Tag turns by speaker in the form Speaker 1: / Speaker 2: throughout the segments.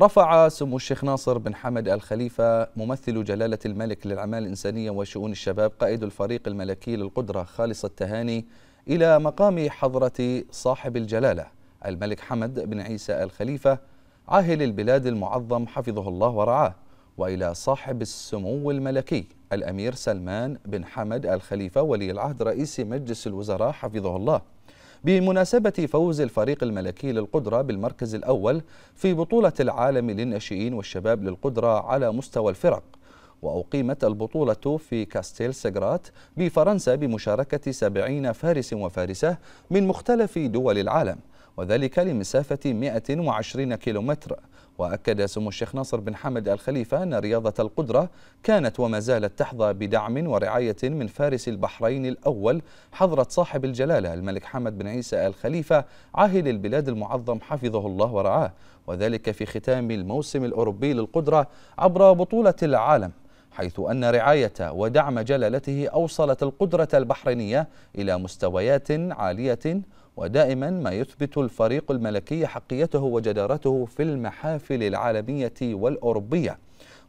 Speaker 1: رفع سمو الشيخ ناصر بن حمد الخليفة ممثل جلالة الملك للأعمال الإنسانية وشؤون الشباب قائد الفريق الملكي للقدرة خالص التهاني إلى مقام حضرة صاحب الجلالة الملك حمد بن عيسى الخليفة عاهل البلاد المعظم حفظه الله ورعاه وإلى صاحب السمو الملكي الأمير سلمان بن حمد الخليفة ولي العهد رئيس مجلس الوزراء حفظه الله بمناسبة فوز الفريق الملكي للقدرة بالمركز الأول في بطولة العالم للناشئين والشباب للقدرة على مستوى الفرق وأقيمت البطولة في كاستيل سجرات بفرنسا بمشاركة سبعين فارس وفارسة من مختلف دول العالم وذلك لمسافة 120 كيلومتر وأكد سمو الشيخ ناصر بن حمد الخليفة أن رياضة القدرة كانت وما زالت تحظى بدعم ورعاية من فارس البحرين الأول حضرة صاحب الجلالة الملك حمد بن عيسى الخليفة عاهل البلاد المعظم حفظه الله ورعاه وذلك في ختام الموسم الأوروبي للقدرة عبر بطولة العالم حيث أن رعاية ودعم جلالته أوصلت القدرة البحرينية إلى مستويات عالية ودائما ما يثبت الفريق الملكي حقيته وجدارته في المحافل العالمية والأوروبية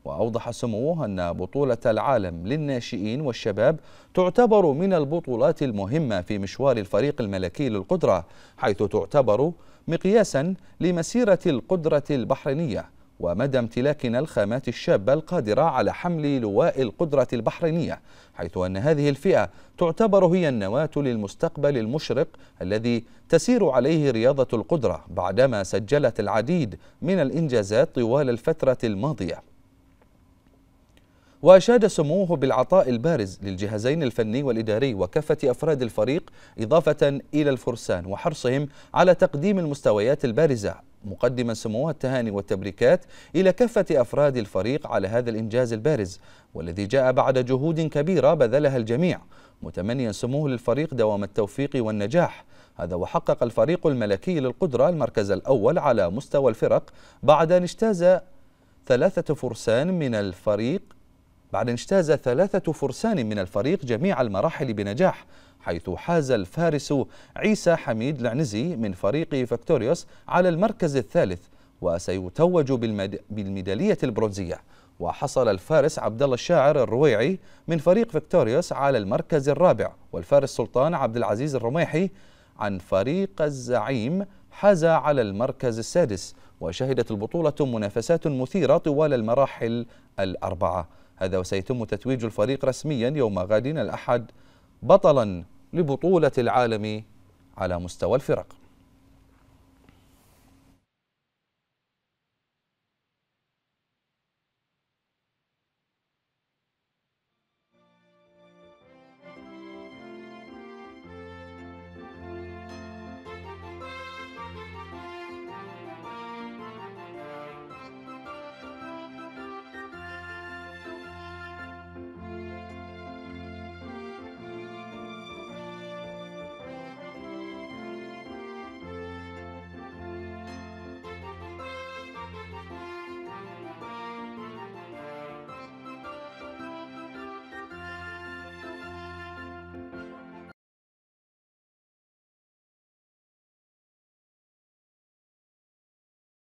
Speaker 1: وأوضح سموه أن بطولة العالم للناشئين والشباب تعتبر من البطولات المهمة في مشوار الفريق الملكي للقدرة حيث تعتبر مقياسا لمسيرة القدرة البحرينية ومدى امتلاكنا الخامات الشابة القادرة على حمل لواء القدرة البحرينية حيث أن هذه الفئة تعتبر هي النواة للمستقبل المشرق الذي تسير عليه رياضة القدرة بعدما سجلت العديد من الإنجازات طوال الفترة الماضية وأشاد سموه بالعطاء البارز للجهازين الفني والإداري وكافة أفراد الفريق إضافة إلى الفرسان وحرصهم على تقديم المستويات البارزة مقدما سموها التهاني والتبريكات إلى كافة أفراد الفريق على هذا الإنجاز البارز والذي جاء بعد جهود كبيرة بذلها الجميع متمنيا سموه للفريق دوام التوفيق والنجاح هذا وحقق الفريق الملكي للقدرة المركز الأول على مستوى الفرق بعد أن اجتاز ثلاثة فرسان من الفريق بعد أن اجتاز ثلاثة فرسان من الفريق جميع المراحل بنجاح حيث حاز الفارس عيسى حميد العنزي من فريق فكتوريوس على المركز الثالث وسيتوج بالميدالية البرونزية وحصل الفارس عبد الله الشاعر الرويعي من فريق فيكتوريوس على المركز الرابع والفارس سلطان عبد العزيز الرميحي عن فريق الزعيم حاز على المركز السادس وشهدت البطولة منافسات مثيرة طوال المراحل الأربعة هذا وسيتم تتويج الفريق رسميا يوم غد الأحد بطلا لبطولة العالم على مستوى الفرق